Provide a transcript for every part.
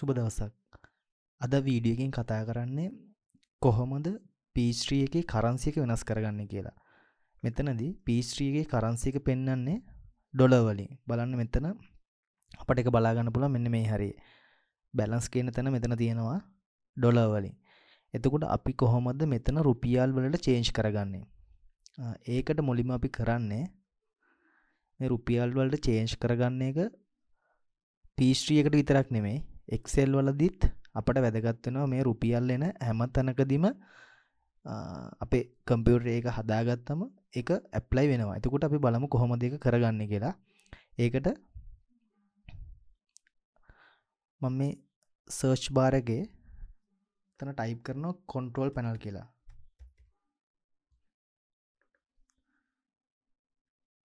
සුබ දවසක් අද වීඩියකින් කතා කරන්නේ කොහොමද පීස්ත්‍රියගේ කරන්සික වෙනස් කරගන්න කියලා මෙතනදී පීස්ත්‍රියගේ කරන්සික පෙන්නන්නේ ඩොලවලින් බලන්න මෙතන අපට එක බලාගන්න පුළ මෙන්න මේ හරි බැලන්ස් කියන තැන මෙතන තියෙනවා ඩොලවලින් එතකොට අපි කොහොමද මෙතන රුපියල් වලට චේන්ජ් කරගන්නේ ඒකට මුලිම අපි කරන්නේ රුපියල් වලට චේන්ජ් කරගන්න එක පීස්ත්‍රියකට විතරක් නෙමෙයි එක්සෙල් වලදිත් අපට වැදගත්වෙනවා මේ රුපියල් එන හැම තැනකදිම අපේ කම්පියුටර් ඒක හදාගත්තම එක ඇප්ලයි වෙනවා එතකුට අපි බලමු කොහොම දෙක කරගන්න කියලා ඒකට මම මේ සර්ච් බාරගේ තන ටයිප් කරන කොන්ට්‍රෝල් පැනල් කියලා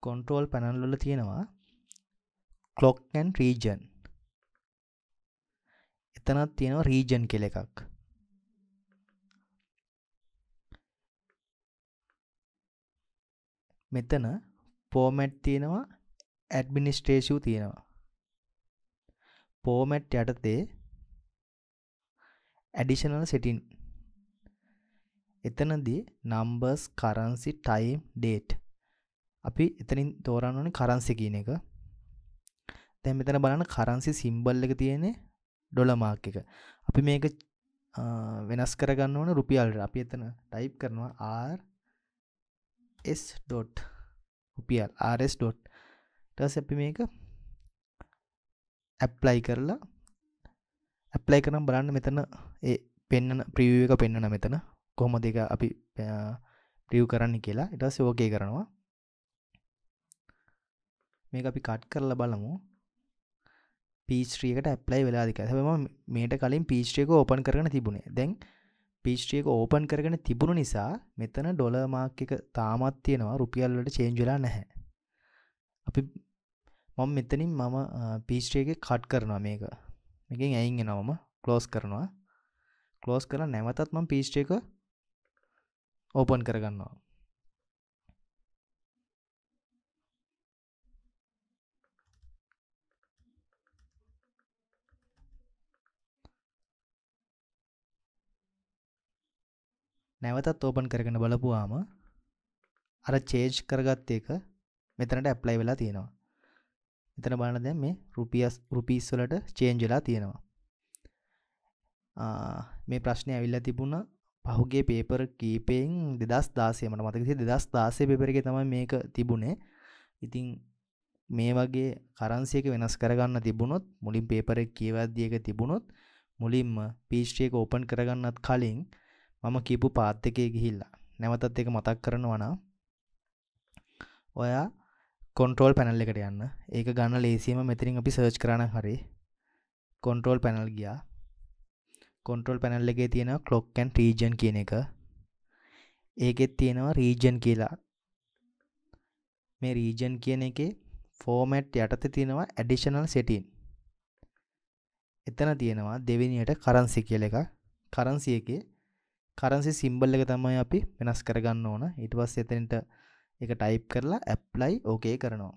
කොන්ට්‍රෝල් පැනල්ලොල තියෙනවා කලොක්කන් රීජන් එතනත් තියෙනවා රීජන් කෙල එකක් මෙතන පෝමැට් තියෙනවා ඇඩ්මිනිස්ට්‍රේෂව් තියෙනවා පෝමැට් යටතේ ඇඩිෂනල් සිටින් එතනදී නම්බර්ස් කරන්සි ටයිම් ඩේට් අපි එතනින් තෝරන්න ඕනේ කරන්සි කියන එක දැන් මෙතන බලන්න කරන්සි සිම්බල් එක තියෙන්නේ ඩොලමාක් එක අපි මේක වෙනස් කරගන්න ඕන රුපියල්ට අපි එතන ටයිප් කරනවා rs ඩොට් රුපියල් rs ඩොට් ටස් අපි මේක ඇප්ලයි කරලා ඇප්ලයි කරම් බලන්න මෙතන ඒ පෙන්න්න ප්‍රියව එක පෙන්න්නන මෙතන කොහොම දෙක අපි ප්‍රියව් කරන්න කියලා ඉටස් යෝකය කරනවා මේක අපි කට් කරලා බලමු පිස්ට්‍රියකට ඇප්ලයි වෙලාදික හැම මේට කලින් පිස්ට්‍රියක ඕපන් කරන තිබුණේ දැන් පිස්ට්‍රියක ඕපන් කරගෙන තිබුණු නිසා මෙතන ඩොලමාක්ක තාමත් තියෙනවා රුපියල්ලට චේන්ජලා නැහැ අපි මම මෙතනින් මම පිස්ට්‍රියක කට් කරනවා මේක මෙකින් ඇයින් එනවම කලෝස් කරනවා කලෝස් කලා නැවතත් මම පිස්ට්‍රියක ඕපන් කරගන්නවා නැවතත් ඕපන් කරගෙන බලපුවාම අර චේජ් කරගත්ත එක මෙතනට ඇප්ලයි වෙලා තියෙනවා මෙතන බලන්න දැන් මේ රුපියස් රුපීස් වලට චේන්ජ් වෙලා තියෙනවා මේ ප්‍රශ්නේ ඇවිල්ලා තිබුණා පහුගේ පේපර් කීපයෙන් දෙදස් දාසයමට මතක දෙදස් දාසේ පෙපරගේ තමයි මේක තිබුණේ ඉතිං මේ වගේ කරන්සියක වෙනස් කරගන්න තිබුණොත් මුලින් පේපරෙක් කියවද්දියක තිබුණොත් මුලින්ම පිස්්ටේක ඕපන් කරගන්නත් කලින් මම කියපු පාත් එකේ ගිහිල්ලා නැවතත් එක මතක් කරනවනා ඔයා කොන්ට්‍රෝල් පැනල් එකට යන්න ඒක ගන්න ලේසියම මෙතිරින් අපි සර්ච් කරන හරි කොන්ට්‍රෝල් පැනල් ගියා කොන්ට්‍රෝල් පැනල් එකේ තියෙන කලොක්කැන් රීජන් කියන එක ඒකෙත් තියෙනවා රීජන් කියලා මේ රීජන් කියන එකේ ෆෝමැට් යටත තියෙනවා ඇඩිෂනල් සෙටින් එතන තියෙනවා දෙවිනියට කරන්සි කියල එක කරන්සි එකේ කරන්සි සිම්බල් එක තමයි අපි වෙනස් කරගන්න ඕන ඊට පස්සේ එතනට එක ටයිප් කරලා ඇප්ලයි ඕකේ කරනවා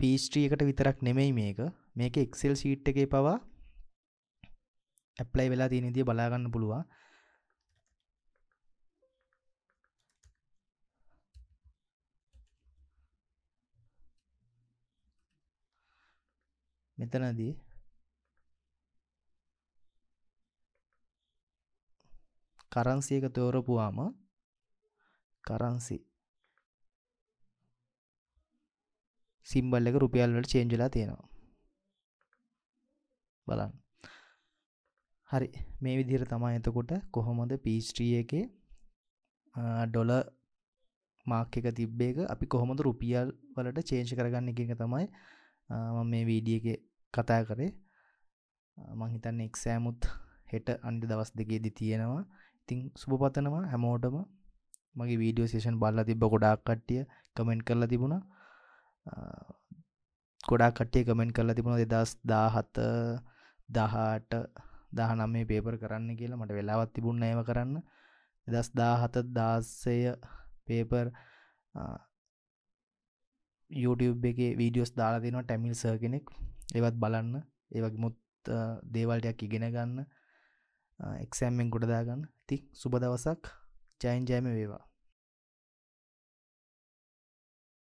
පීස්ට්‍රී එකට විතරක් නෙමෙයි මේක මේක එක්සෙල් සීට් එකේ පවා ඇප්ලයි වෙලා තියෙන විදිය බලා ගන්න පුළුවන් මෙතනදී කරන්සි එක තෝරපුවාම කරන්සි සිම්බල් එක රුපියල් වලට චේන්ජ් වෙලා තියෙනවා බලන්න හරි මේ විදිහට තමයි එතකොට කොහොමද පීස්ට්‍රී e එකේ ඩොල මාක් එක තිබ්බේ එක අපි කොහොමද රුපියල් වලට චේන්ජ් කරගන්න එක තමයි මම මේ වීඩිය එක කතා කරේ මං හිතන්නේ එක්සෑමුත් හෙට අනිත් දවස් දෙකේදී තියෙනවා තිං සුපතනවා හැමෝටම මගේ වීඩියෝ සේෂන් බල්ලා තිබ ගොඩාක් කට්ටිය කමෙන්ට් කරලා තිබුණ ගොඩා කටේ කමෙන්ට් කරලා තිබුණ දෙදස් දාහත දහට දහනම් මේ පේපර කරන්න කියලා මට වෙලාවත් තිබුණ ඒව කරන්න දස් දාහත දාස්සය පේපර් YouTube එක වීඩියෝස් දාලා දෙනවා ටැමිල් සර් කෙනෙක් ඒවත් බලන්න ඒවගේ මුත් දේවල්ටයක් ඉගෙන ගන්න එක්සෑම්ෙන් ගොඩදාගන්න ති සුබ දවසක් ජයන් ජයම වේවා